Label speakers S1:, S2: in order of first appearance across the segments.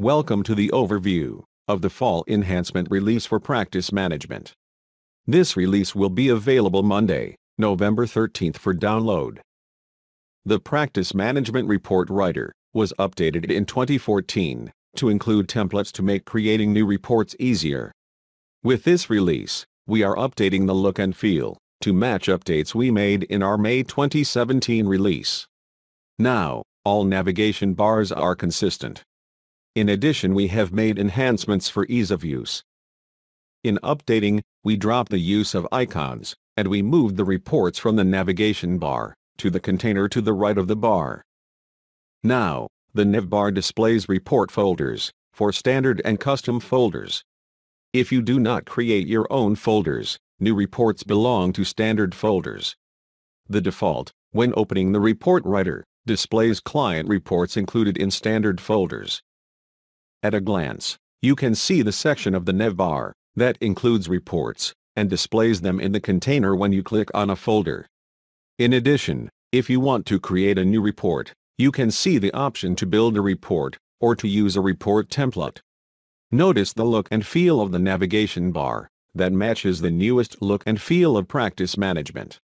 S1: Welcome to the overview of the Fall Enhancement release for Practice Management. This release will be available Monday, November 13th for download. The Practice Management Report Writer was updated in 2014 to include templates to make creating new reports easier. With this release, we are updating the look and feel to match updates we made in our May 2017 release. Now, all navigation bars are consistent in addition we have made enhancements for ease of use. In updating, we dropped the use of icons, and we moved the reports from the navigation bar to the container to the right of the bar. Now, the nav bar displays report folders for standard and custom folders. If you do not create your own folders, new reports belong to standard folders. The default, when opening the report writer, displays client reports included in standard folders. At a glance, you can see the section of the navbar that includes reports and displays them in the container when you click on a folder. In addition, if you want to create a new report, you can see the option to build a report or to use a report template. Notice the look and feel of the navigation bar that matches the newest look and feel of practice management.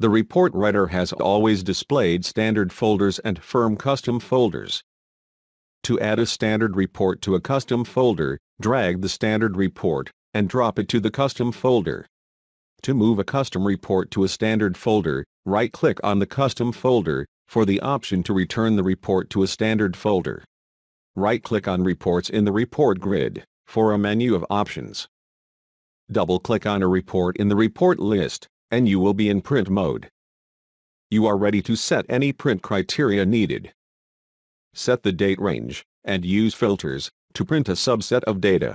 S1: The report writer has always displayed standard folders and firm custom folders, to add a standard report to a custom folder, drag the standard report, and drop it to the custom folder. To move a custom report to a standard folder, right-click on the custom folder, for the option to return the report to a standard folder. Right-click on Reports in the Report Grid, for a menu of options. Double-click on a report in the report list, and you will be in print mode. You are ready to set any print criteria needed set the date range, and use filters to print a subset of data.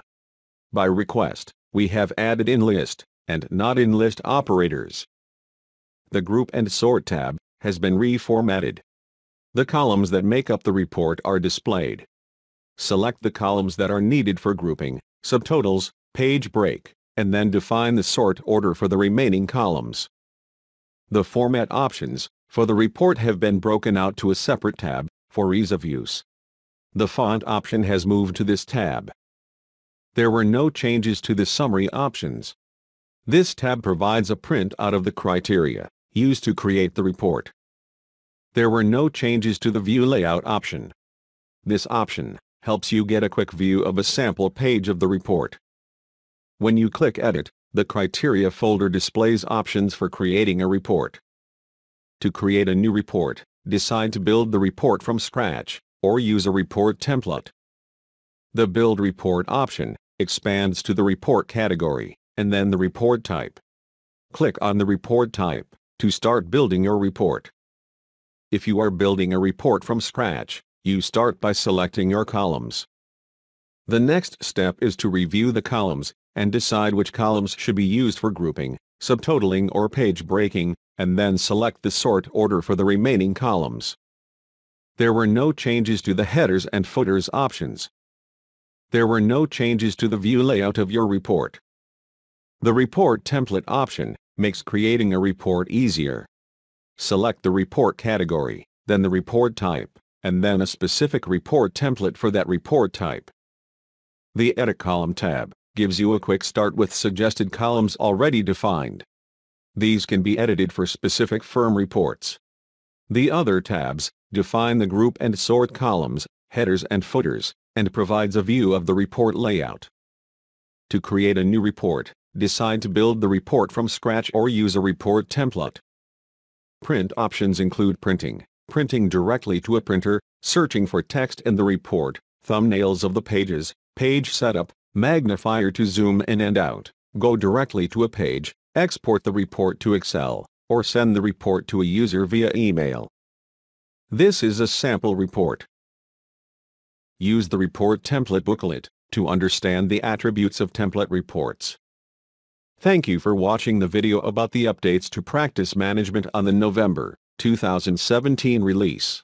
S1: By request, we have added in-list and not in-list operators. The Group and Sort tab has been reformatted. The columns that make up the report are displayed. Select the columns that are needed for grouping, subtotals, page break, and then define the sort order for the remaining columns. The format options for the report have been broken out to a separate tab for ease of use. The font option has moved to this tab. There were no changes to the summary options. This tab provides a print out of the criteria used to create the report. There were no changes to the view layout option. This option helps you get a quick view of a sample page of the report. When you click Edit, the criteria folder displays options for creating a report. To create a new report, decide to build the report from scratch, or use a report template. The Build Report option expands to the report category, and then the report type. Click on the report type to start building your report. If you are building a report from scratch, you start by selecting your columns. The next step is to review the columns and decide which columns should be used for grouping, subtotaling or page breaking, and then select the sort order for the remaining columns. There were no changes to the headers and footers options. There were no changes to the view layout of your report. The Report Template option makes creating a report easier. Select the report category, then the report type, and then a specific report template for that report type. The Edit Column tab gives you a quick start with suggested columns already defined. These can be edited for specific firm reports. The other tabs define the group and sort columns, headers and footers, and provides a view of the report layout. To create a new report, decide to build the report from scratch or use a report template. Print options include printing, printing directly to a printer, searching for text in the report, thumbnails of the pages, page setup, magnifier to zoom in and out, go directly to a page, export the report to Excel, or send the report to a user via email. This is a sample report. Use the report template booklet to understand the attributes of template reports. Thank you for watching the video about the updates to practice management on the November 2017 release.